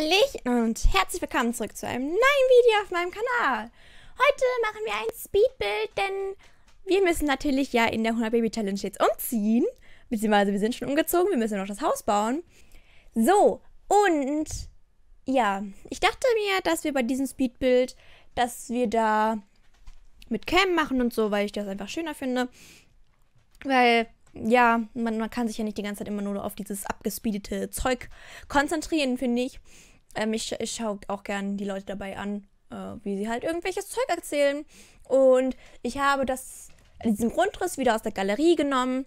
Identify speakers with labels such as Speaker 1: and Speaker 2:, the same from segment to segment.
Speaker 1: Hallo und herzlich willkommen zurück zu einem neuen Video auf meinem Kanal. Heute machen wir ein Speedbild, denn wir müssen natürlich ja in der 100 Baby Challenge jetzt umziehen. Beziehungsweise wir sind schon umgezogen, wir müssen noch das Haus bauen. So, und ja, ich dachte mir, dass wir bei diesem Speedbild, dass wir da mit Cam machen und so, weil ich das einfach schöner finde. Weil ja, man, man, kann sich ja nicht die ganze Zeit immer nur auf dieses abgespeedete Zeug konzentrieren, finde ich. Ähm, ich ich schaue auch gerne die Leute dabei an, äh, wie sie halt irgendwelches Zeug erzählen. Und ich habe das, diesen Grundriss wieder aus der Galerie genommen.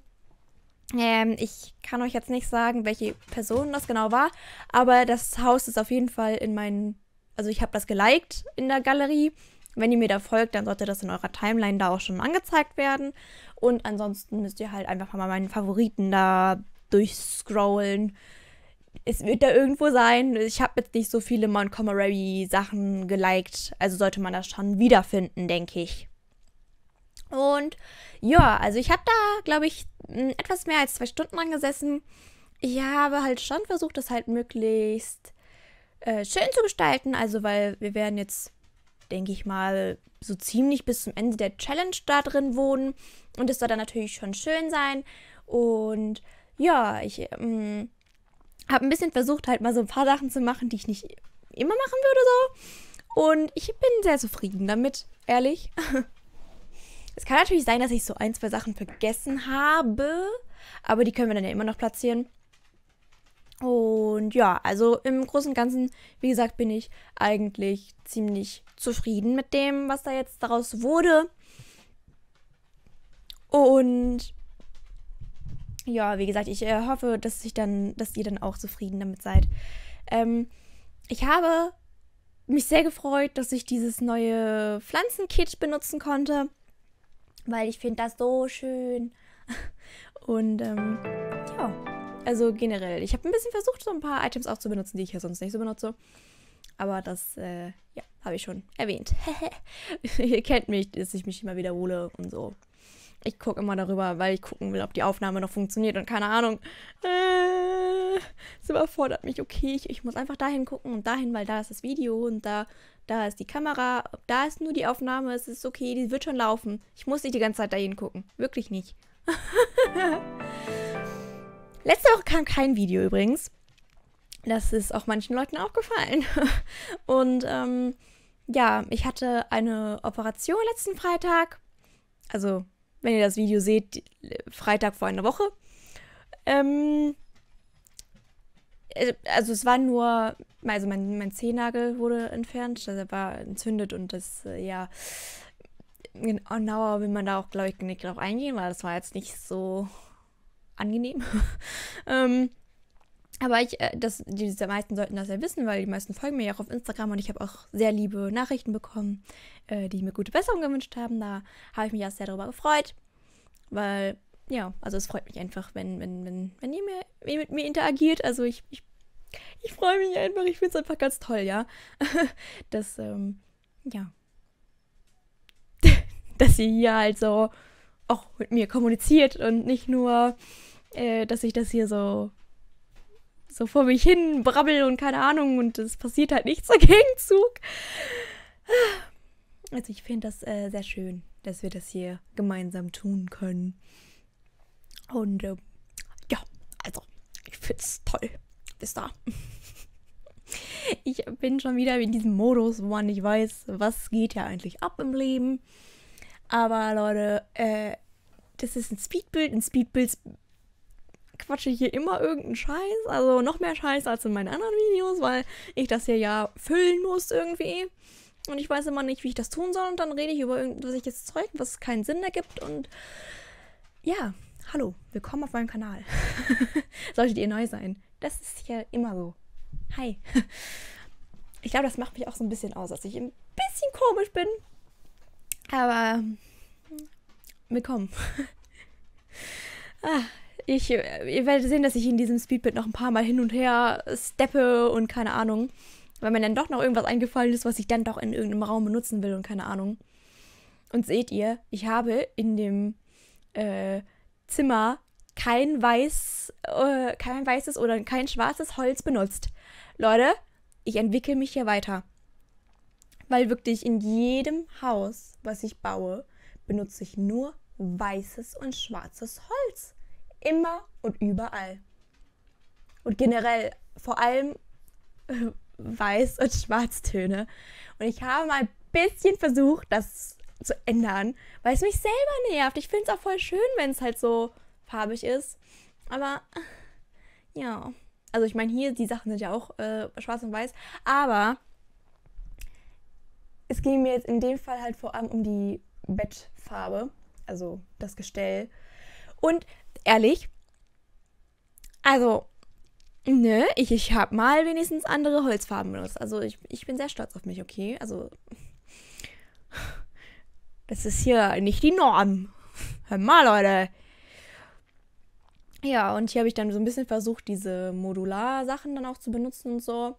Speaker 1: Ähm, ich kann euch jetzt nicht sagen, welche Person das genau war, aber das Haus ist auf jeden Fall in meinen. Also ich habe das geliked in der Galerie. Wenn ihr mir da folgt, dann sollte das in eurer Timeline da auch schon angezeigt werden. Und ansonsten müsst ihr halt einfach mal meinen Favoriten da durchscrollen es wird da irgendwo sein. Ich habe jetzt nicht so viele Montgomery-Sachen geliked, also sollte man das schon wiederfinden, denke ich. Und ja, also ich habe da, glaube ich, etwas mehr als zwei Stunden dran gesessen. Ich habe halt schon versucht, das halt möglichst äh, schön zu gestalten. Also, weil wir werden jetzt, denke ich mal, so ziemlich bis zum Ende der Challenge da drin wohnen. Und es soll dann natürlich schon schön sein. Und ja, ich ähm, habe ein bisschen versucht, halt mal so ein paar Sachen zu machen, die ich nicht immer machen würde so. Und ich bin sehr zufrieden damit, ehrlich. es kann natürlich sein, dass ich so ein, zwei Sachen vergessen habe, aber die können wir dann ja immer noch platzieren. Und ja, also im Großen und Ganzen, wie gesagt, bin ich eigentlich ziemlich zufrieden mit dem, was da jetzt daraus wurde. Und ja, wie gesagt, ich äh, hoffe, dass ich dann, dass ihr dann auch zufrieden damit seid. Ähm, ich habe mich sehr gefreut, dass ich dieses neue Pflanzenkit benutzen konnte, weil ich finde das so schön. Und ähm, ja, also generell, ich habe ein bisschen versucht, so ein paar Items auch zu benutzen, die ich ja sonst nicht so benutze. Aber das, äh, ja, habe ich schon erwähnt. ihr kennt mich, dass ich mich immer wiederhole und so. Ich gucke immer darüber, weil ich gucken will, ob die Aufnahme noch funktioniert und keine Ahnung. Äh, es überfordert mich. Okay, ich, ich muss einfach dahin gucken und dahin, weil da ist das Video und da, da ist die Kamera. Da ist nur die Aufnahme. Es ist okay, die wird schon laufen. Ich muss nicht die ganze Zeit dahin gucken. Wirklich nicht. Letzte Woche kam kein Video übrigens. Das ist auch manchen Leuten aufgefallen. und ähm, ja, ich hatte eine Operation letzten Freitag. Also wenn ihr das Video seht, äh, Freitag vor einer Woche. Ähm, äh, also es war nur, also mein, mein Zehennagel wurde entfernt, also er war entzündet und das, äh, ja, genauer will man da auch, glaube ich, nicht drauf eingehen, weil das war jetzt nicht so angenehm. ähm, aber ich, äh, das, die, die meisten sollten das ja wissen, weil die meisten folgen mir ja auch auf Instagram und ich habe auch sehr liebe Nachrichten bekommen, äh, die mir gute Besserung gewünscht haben. Da habe ich mich auch sehr darüber gefreut, weil, ja, also es freut mich einfach, wenn, wenn, wenn, wenn ihr, mehr, ihr mit mir interagiert. Also ich, ich, ich freue mich einfach, ich finde es einfach ganz toll, ja. Dass, ähm, ja. Dass ihr hier halt so auch mit mir kommuniziert und nicht nur, äh, dass ich das hier so so vor mich hin brabbel und keine Ahnung und es passiert halt nichts im Gegenzug. Also ich finde das äh, sehr schön, dass wir das hier gemeinsam tun können. Und äh, ja, also ich finde es toll. Bis da. Ich bin schon wieder in diesem Modus, wo man nicht weiß, was geht ja eigentlich ab im Leben. Aber Leute, äh, das ist ein Speedbild. Ein Speedbild quatsche hier immer irgendeinen Scheiß. Also noch mehr Scheiß als in meinen anderen Videos, weil ich das hier ja füllen muss irgendwie. Und ich weiß immer nicht, wie ich das tun soll. Und dann rede ich über irgendwas ich jetzt Zeug, was keinen Sinn ergibt. Und ja, hallo, willkommen auf meinem Kanal. Solltet ihr neu sein. Das ist ja immer so. Hi. Ich glaube, das macht mich auch so ein bisschen aus, dass ich ein bisschen komisch bin. Aber hm, willkommen. ah, ich, ihr werdet sehen, dass ich in diesem Speedbit noch ein paar Mal hin und her steppe und keine Ahnung. Weil mir dann doch noch irgendwas eingefallen ist, was ich dann doch in irgendeinem Raum benutzen will und keine Ahnung. Und seht ihr, ich habe in dem äh, Zimmer kein, weiß, äh, kein weißes oder kein schwarzes Holz benutzt. Leute, ich entwickle mich hier weiter. Weil wirklich in jedem Haus, was ich baue, benutze ich nur weißes und schwarzes Holz. Immer und überall. Und generell vor allem äh, Weiß- und Schwarztöne. Und ich habe mal ein bisschen versucht, das zu ändern, weil es mich selber nervt. Ich finde es auch voll schön, wenn es halt so farbig ist. Aber äh, ja. Also ich meine, hier, die Sachen sind ja auch äh, schwarz und weiß. Aber es ging mir jetzt in dem Fall halt vor allem um die Bettfarbe, also das Gestell. Und ehrlich. Also, ne, ich, ich habe mal wenigstens andere Holzfarben benutzt. Also ich, ich bin sehr stolz auf mich, okay? Also, das ist hier nicht die Norm. Hör mal, Leute. Ja, und hier habe ich dann so ein bisschen versucht, diese Modular-Sachen dann auch zu benutzen und so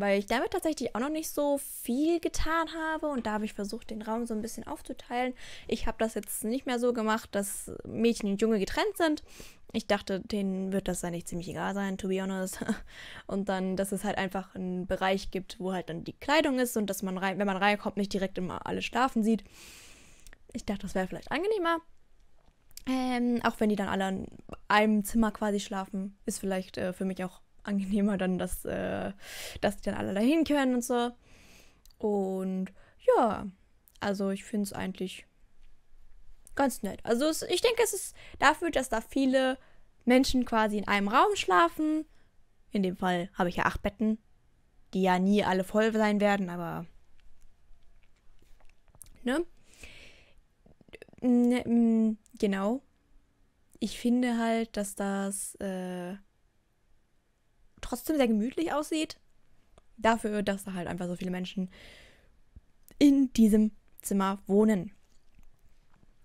Speaker 1: weil ich damit tatsächlich auch noch nicht so viel getan habe und da habe ich versucht, den Raum so ein bisschen aufzuteilen. Ich habe das jetzt nicht mehr so gemacht, dass Mädchen und Junge getrennt sind. Ich dachte, denen wird das eigentlich ziemlich egal sein, to be honest. Und dann, dass es halt einfach einen Bereich gibt, wo halt dann die Kleidung ist und dass man rein, wenn man reinkommt, nicht direkt immer alle schlafen sieht. Ich dachte, das wäre vielleicht angenehmer. Ähm, auch wenn die dann alle in einem Zimmer quasi schlafen, ist vielleicht äh, für mich auch angenehmer dann, dass, äh, dass die dann alle dahin können und so. Und ja, also ich finde es eigentlich ganz nett. Also es, ich denke, es ist dafür, dass da viele Menschen quasi in einem Raum schlafen. In dem Fall habe ich ja acht Betten, die ja nie alle voll sein werden, aber ne? Genau. Ich finde halt, dass das äh, trotzdem sehr gemütlich aussieht. Dafür, dass da halt einfach so viele Menschen in diesem Zimmer wohnen.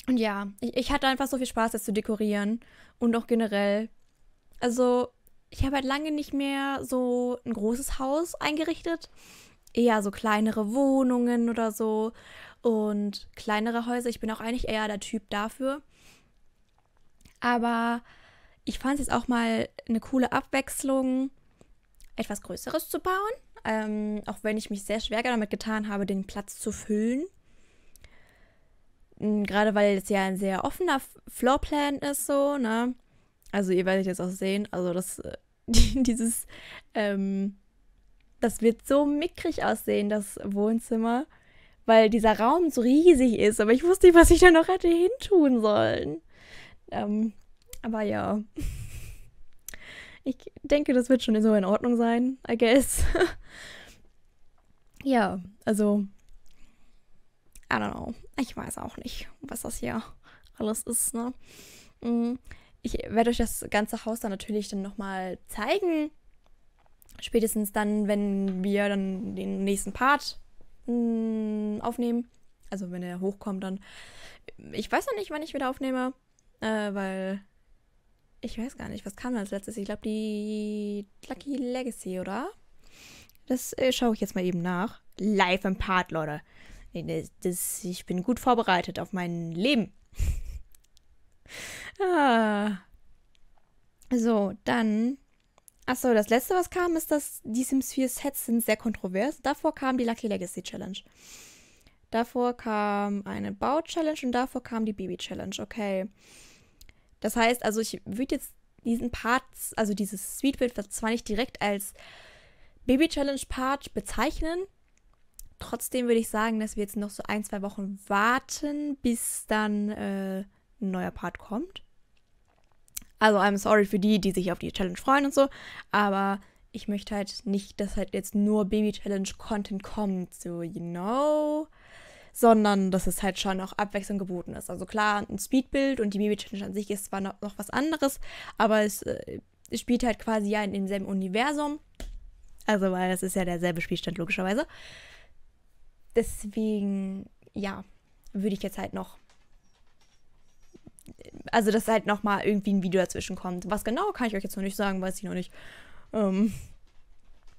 Speaker 1: Und ja, ich, ich hatte einfach so viel Spaß, das zu dekorieren und auch generell. Also, ich habe halt lange nicht mehr so ein großes Haus eingerichtet. Eher so kleinere Wohnungen oder so und kleinere Häuser. Ich bin auch eigentlich eher der Typ dafür. Aber ich fand es jetzt auch mal eine coole Abwechslung etwas Größeres zu bauen, ähm, auch wenn ich mich sehr schwer damit getan habe, den Platz zu füllen. Hm, gerade weil es ja ein sehr offener Floorplan ist, so, ne? Also ihr werdet jetzt auch sehen, also das, äh, dieses, ähm, das wird so mickrig aussehen, das Wohnzimmer, weil dieser Raum so riesig ist, aber ich wusste nicht, was ich da noch hätte hintun sollen. Ähm, aber ja. Ich denke, das wird schon so in Ordnung sein, I guess. ja, also. I don't know. Ich weiß auch nicht, was das hier alles ist, ne? Mhm. Ich werde euch das ganze Haus dann natürlich dann nochmal zeigen. Spätestens dann, wenn wir dann den nächsten Part mm, aufnehmen. Also wenn er hochkommt, dann. Ich weiß noch nicht, wann ich wieder aufnehme, äh, weil ich weiß gar nicht, was kam als letztes? Ich glaube, die Lucky Legacy, oder? Das äh, schaue ich jetzt mal eben nach. Live im Part, Leute. Das, das, ich bin gut vorbereitet auf mein Leben. ah. So, dann. Achso, das letzte, was kam, ist, dass die Sims 4 Sets sind sehr kontrovers. Davor kam die Lucky Legacy Challenge. Davor kam eine Bau-Challenge und davor kam die Baby-Challenge. Okay. Das heißt, also ich würde jetzt diesen Part, also dieses Sweet Sweetbit zwar nicht direkt als Baby-Challenge-Part bezeichnen, trotzdem würde ich sagen, dass wir jetzt noch so ein, zwei Wochen warten, bis dann äh, ein neuer Part kommt. Also I'm sorry für die, die sich auf die Challenge freuen und so, aber ich möchte halt nicht, dass halt jetzt nur Baby-Challenge-Content kommt, so you know sondern dass es halt schon auch Abwechslung geboten ist. Also klar, ein Speedbild und die Baby Challenge an sich ist zwar noch, noch was anderes, aber es, äh, spielt halt quasi ja in demselben Universum. Also, weil es ist ja derselbe Spielstand logischerweise. Deswegen, ja, würde ich jetzt halt noch also dass halt nochmal irgendwie ein Video dazwischen kommt. Was genau, kann ich euch jetzt noch nicht sagen, weiß ich noch nicht. Ähm,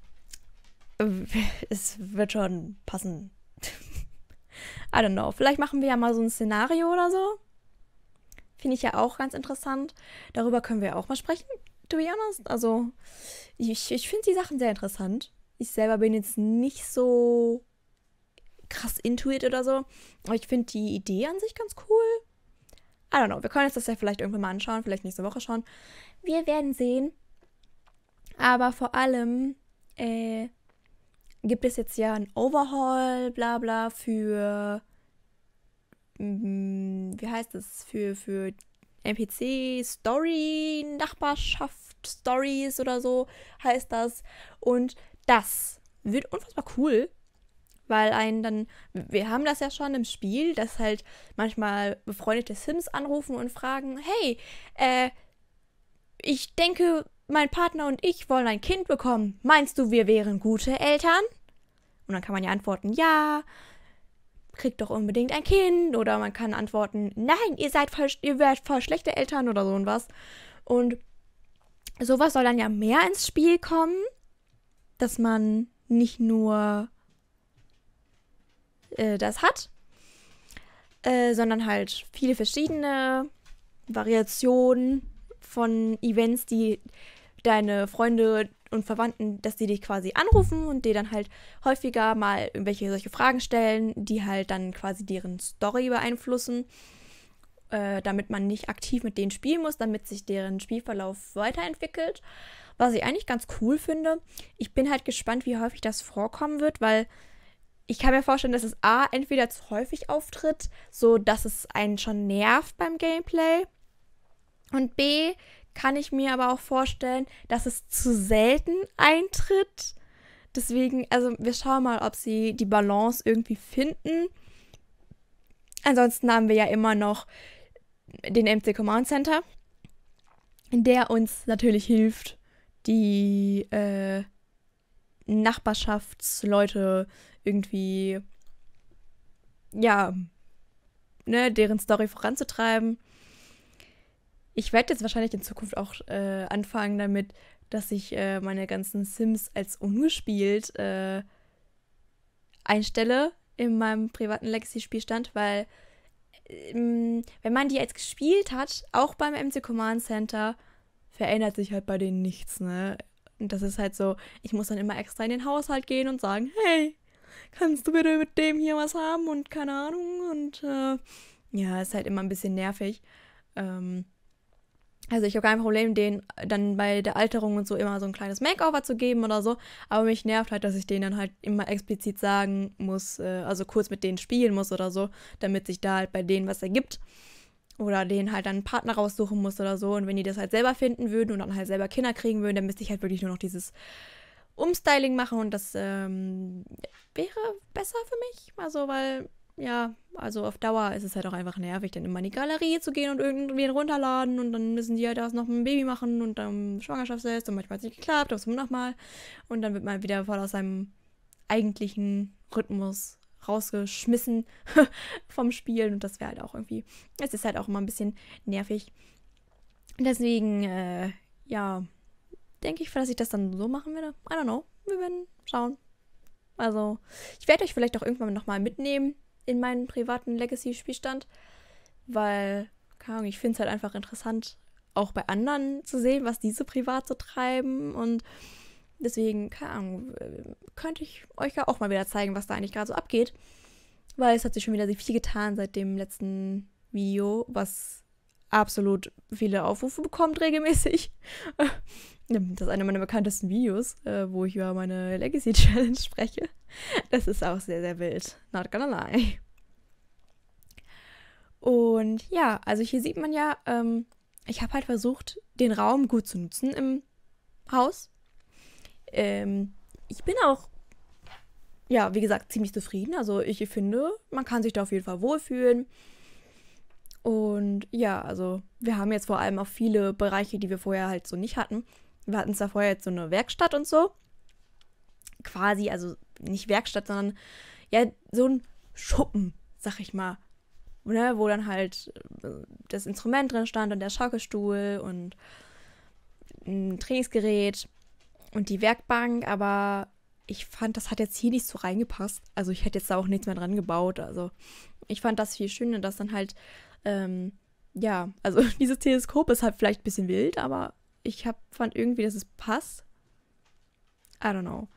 Speaker 1: es wird schon passen. I don't know. Vielleicht machen wir ja mal so ein Szenario oder so. Finde ich ja auch ganz interessant. Darüber können wir auch mal sprechen, to be honest. Also, ich, ich finde die Sachen sehr interessant. Ich selber bin jetzt nicht so krass intuit oder so. Aber ich finde die Idee an sich ganz cool. I don't know. Wir können uns das ja vielleicht irgendwann mal anschauen, vielleicht nächste Woche schauen. Wir werden sehen. Aber vor allem, äh, gibt es jetzt ja ein Overhaul, bla bla, für, mm, wie heißt das? für, für NPC, Story, Nachbarschaft, Stories oder so heißt das. Und das wird unfassbar cool, weil einen dann, wir haben das ja schon im Spiel, dass halt manchmal befreundete Sims anrufen und fragen, hey, äh, ich denke, mein Partner und ich wollen ein Kind bekommen. Meinst du, wir wären gute Eltern? Und dann kann man ja antworten, ja, kriegt doch unbedingt ein Kind. Oder man kann antworten, nein, ihr seid voll, ihr werdet voll schlechte Eltern oder so und was. Und sowas soll dann ja mehr ins Spiel kommen, dass man nicht nur äh, das hat, äh, sondern halt viele verschiedene Variationen von Events, die deine Freunde und Verwandten, dass die dich quasi anrufen und dir dann halt häufiger mal irgendwelche solche Fragen stellen, die halt dann quasi deren Story beeinflussen, äh, damit man nicht aktiv mit denen spielen muss, damit sich deren Spielverlauf weiterentwickelt. Was ich eigentlich ganz cool finde. Ich bin halt gespannt, wie häufig das vorkommen wird, weil ich kann mir vorstellen, dass es A entweder zu häufig auftritt, so dass es einen schon nervt beim Gameplay. Und B kann ich mir aber auch vorstellen, dass es zu selten eintritt. Deswegen, also wir schauen mal, ob sie die Balance irgendwie finden. Ansonsten haben wir ja immer noch den MC Command Center, der uns natürlich hilft, die äh, Nachbarschaftsleute irgendwie, ja, ne, deren Story voranzutreiben. Ich werde jetzt wahrscheinlich in Zukunft auch äh, anfangen damit, dass ich äh, meine ganzen Sims als ungespielt äh, einstelle in meinem privaten Legacy-Spielstand, weil ähm, wenn man die jetzt gespielt hat, auch beim MC Command Center, verändert sich halt bei denen nichts, ne? Und das ist halt so, ich muss dann immer extra in den Haushalt gehen und sagen, hey, kannst du bitte mit dem hier was haben und keine Ahnung und äh, ja, ist halt immer ein bisschen nervig. Ähm, also ich habe kein Problem, denen dann bei der Alterung und so immer so ein kleines Makeover zu geben oder so. Aber mich nervt halt, dass ich denen dann halt immer explizit sagen muss, äh, also kurz mit denen spielen muss oder so, damit sich da halt bei denen was ergibt. Oder denen halt dann einen Partner raussuchen muss oder so. Und wenn die das halt selber finden würden und dann halt selber Kinder kriegen würden, dann müsste ich halt wirklich nur noch dieses Umstyling machen. Und das ähm, wäre besser für mich. Also, weil ja, also auf Dauer ist es halt auch einfach nervig, dann immer in die Galerie zu gehen und irgendwie runterladen und dann müssen die halt erst noch ein Baby machen und dann Schwangerschaftstest und manchmal hat es nicht geklappt, dann muss man nochmal und dann wird man wieder voll aus seinem eigentlichen Rhythmus rausgeschmissen vom Spielen und das wäre halt auch irgendwie, es ist halt auch immer ein bisschen nervig. Deswegen, äh, ja, denke ich, dass ich das dann so machen werde. I don't know, wir werden schauen. Also, ich werde euch vielleicht auch irgendwann nochmal mitnehmen in meinen privaten Legacy-Spielstand, weil, keine Ahnung, ich finde es halt einfach interessant, auch bei anderen zu sehen, was diese privat so treiben und deswegen, keine Ahnung, könnte ich euch ja auch mal wieder zeigen, was da eigentlich gerade so abgeht, weil es hat sich schon wieder viel getan seit dem letzten Video, was absolut viele Aufrufe bekommt regelmäßig. Das ist einer meiner bekanntesten Videos, äh, wo ich über meine Legacy Challenge spreche. Das ist auch sehr, sehr wild. Not gonna lie. Und ja, also hier sieht man ja, ähm, ich habe halt versucht, den Raum gut zu nutzen im Haus. Ähm, ich bin auch, ja, wie gesagt, ziemlich zufrieden. Also ich finde, man kann sich da auf jeden Fall wohlfühlen. Und ja, also wir haben jetzt vor allem auch viele Bereiche, die wir vorher halt so nicht hatten wir hatten zwar vorher jetzt so eine Werkstatt und so. Quasi, also nicht Werkstatt, sondern ja, so ein Schuppen, sag ich mal. Ne, wo dann halt äh, das Instrument drin stand und der Schaukelstuhl und ein Trainingsgerät und die Werkbank, aber ich fand, das hat jetzt hier nicht so reingepasst. Also ich hätte jetzt da auch nichts mehr dran gebaut. Also ich fand das viel schöner, dass dann halt, ähm, ja, also dieses Teleskop ist halt vielleicht ein bisschen wild, aber ich hab, fand irgendwie, dass es passt. I don't know.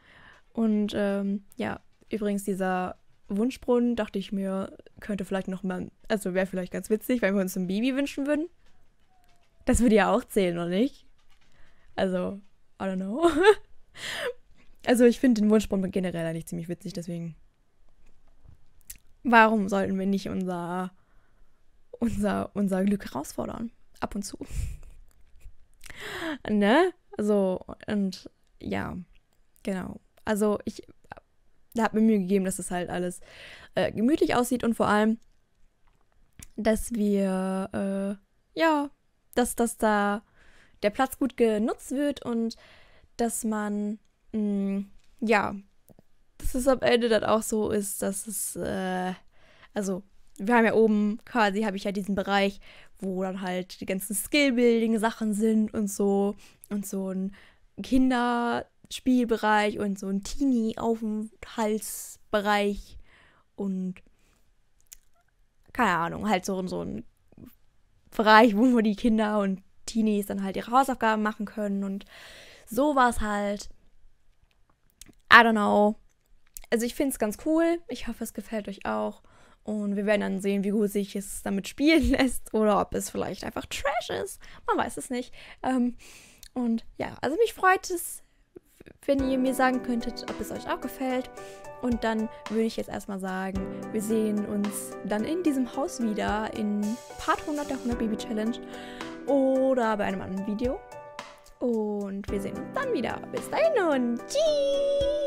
Speaker 1: Und ähm, ja, übrigens dieser Wunschbrunnen dachte ich mir, könnte vielleicht noch mal, also wäre vielleicht ganz witzig, wenn wir uns ein Baby wünschen würden. Das würde ja auch zählen, oder nicht? Also, I don't know. also ich finde den Wunschbrunnen generell eigentlich ziemlich witzig, deswegen. Warum sollten wir nicht unser, unser, unser Glück herausfordern? Ab und zu ne? So, und ja, genau. Also ich habe mir Mühe gegeben, dass das halt alles äh, gemütlich aussieht und vor allem, dass wir, äh, ja, dass, dass da der Platz gut genutzt wird und dass man, mh, mm, ja, dass es am Ende dann auch so ist, dass es, äh, also wir haben ja oben quasi, habe ich ja diesen Bereich, wo dann halt die ganzen Skillbuilding-Sachen sind und so. Und so ein Kinderspielbereich und so ein Teenie-Aufenthaltsbereich. Und keine Ahnung, halt so, so ein Bereich, wo die Kinder und Teenies dann halt ihre Hausaufgaben machen können und sowas halt. I don't know. Also ich finde es ganz cool. Ich hoffe, es gefällt euch auch. Und wir werden dann sehen, wie gut sich es damit spielen lässt oder ob es vielleicht einfach Trash ist. Man weiß es nicht. Ähm, und ja, also mich freut es, wenn ihr mir sagen könntet, ob es euch auch gefällt. Und dann würde ich jetzt erstmal sagen, wir sehen uns dann in diesem Haus wieder in Part 100 der 100 Baby Challenge oder bei einem anderen Video. Und wir sehen uns dann wieder. Bis dahin und tschüss!